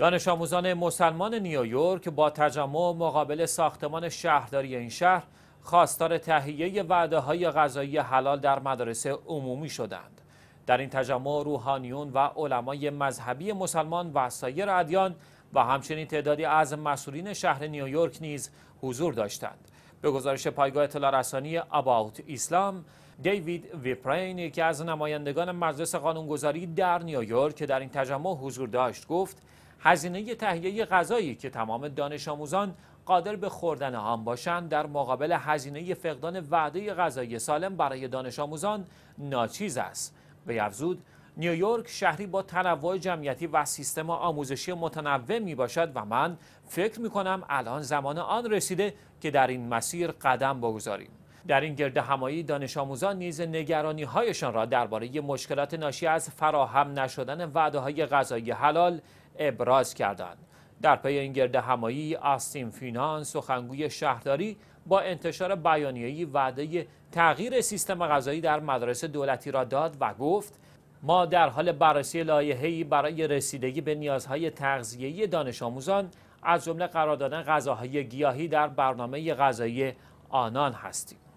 دانش آموزان مسلمان نیویورک با تجمع مقابل ساختمان شهرداری این شهر خواستار تهیه وعده های غذایی حلال در مدارس عمومی شدند. در این تجمع روحانیون و علمای مذهبی مسلمان و سایر ادیان و همچنین تعدادی از مسئولین شهر نیویورک نیز حضور داشتند. به گزارش پایگاه اطلاع رسانی اباوت اسلام دیوید ویپرین یکی از نمایندگان مجلس قانونگذاری در نیویورک که در این تجمع حضور داشت گفت هزینه تهیه غذایی که تمام دانش آموزان قادر به خوردن آن باشند در مقابل هزینه فقدان وعده غذایی سالم برای دانش آموزان ناچیز است به افزود نیویورک شهری با تنوع جمعیتی و سیستم آموزشی متنوع می باشد و من فکر می کنم الان زمان آن رسیده که در این مسیر قدم بگذاریم در این گرد همایی دانش آموزان نیز نگرانی هایشان را درباره مشکلات ناشی از فراهم نشدن وعده های غذایی حلال ابراز کردند. در پی این گرد همایی آستین فینان سخنگوی شهرداری با انتشار بیانیه‌ای وعده تغییر سیستم غذایی در مدارس دولتی را داد و گفت ما در حال بررسی لایحه‌ای برای رسیدگی به نیازهای تغذیه‌ای دانش آموزان از جمله قرار دادن غذاهای گیاهی در برنامه غذایی آنان هستیم.